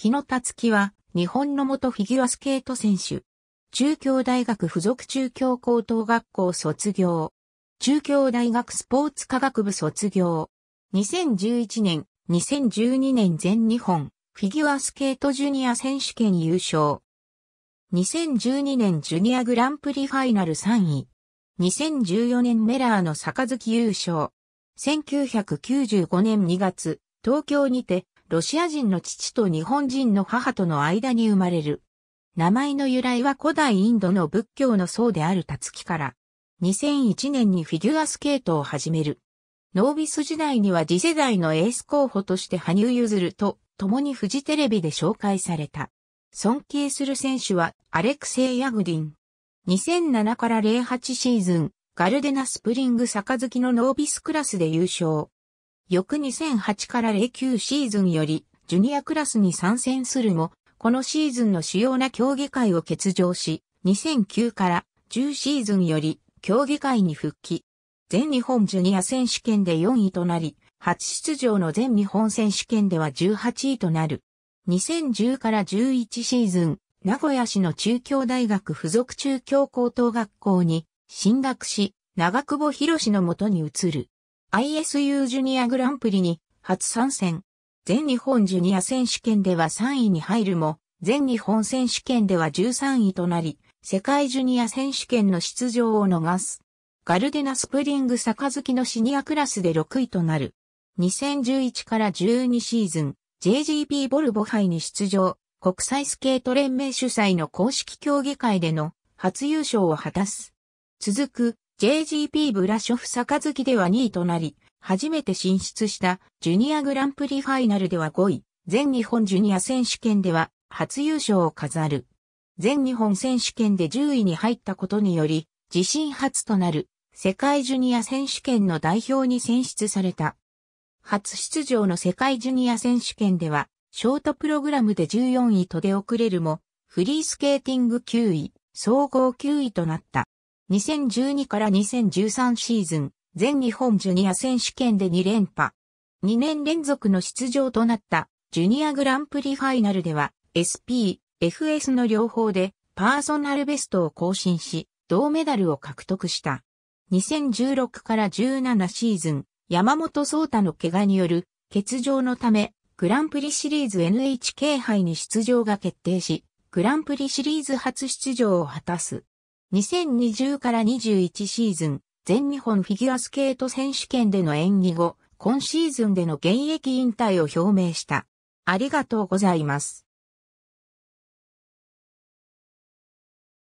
日野達希は、日本の元フィギュアスケート選手。中京大学附属中京高等学校卒業。中京大学スポーツ科学部卒業。2011年、2012年全日本、フィギュアスケートジュニア選手権優勝。2012年ジュニアグランプリファイナル3位。2014年メラーの坂月優勝。1995年2月、東京にてロシア人の父と日本人の母との間に生まれる。名前の由来は古代インドの仏教の僧であるタツキから、2001年にフィギュアスケートを始める。ノービス時代には次世代のエース候補として羽生結弦と共にフジテレビで紹介された。尊敬する選手はアレクセイ・ヤグディン。2007から08シーズン、ガルデナスプリングサカズキのノービスクラスで優勝。翌2008から09シーズンより、ジュニアクラスに参戦するも、このシーズンの主要な競技会を欠場し、2009から10シーズンより競技会に復帰。全日本ジュニア選手権で4位となり、初出場の全日本選手権では18位となる。2010から11シーズン、名古屋市の中京大学附属中京高等学校に進学し、長久保博士のもとに移る。ISU ジュニアグランプリに初参戦。全日本ジュニア選手権では3位に入るも、全日本選手権では13位となり、世界ジュニア選手権の出場を逃す。ガルデナスプリング月のシニアクラスで6位となる。2011から12シーズン、JGP ボルボ杯に出場、国際スケート連盟主催の公式競技会での初優勝を果たす。続く JGP ブラショフ杯では2位となり、初めて進出したジュニアグランプリファイナルでは5位、全日本ジュニア選手権では初優勝を飾る。全日本選手権で10位に入ったことにより、自身初となる世界ジュニア選手権の代表に選出された。初出場の世界ジュニア選手権では、ショートプログラムで14位と出遅れるも、フリースケーティング9位、総合9位となった。2012から2013シーズン、全日本ジュニア選手権で2連覇。2年連続の出場となったジュニアグランプリファイナルでは SP、FS の両方でパーソナルベストを更新し、銅メダルを獲得した。2016から17シーズン、山本聡太の怪我による欠場のため、グランプリシリーズ NHK 杯に出場が決定し、グランプリシリーズ初出場を果たす。2020から21シーズン、全日本フィギュアスケート選手権での演技後、今シーズンでの現役引退を表明した。ありがとうございます。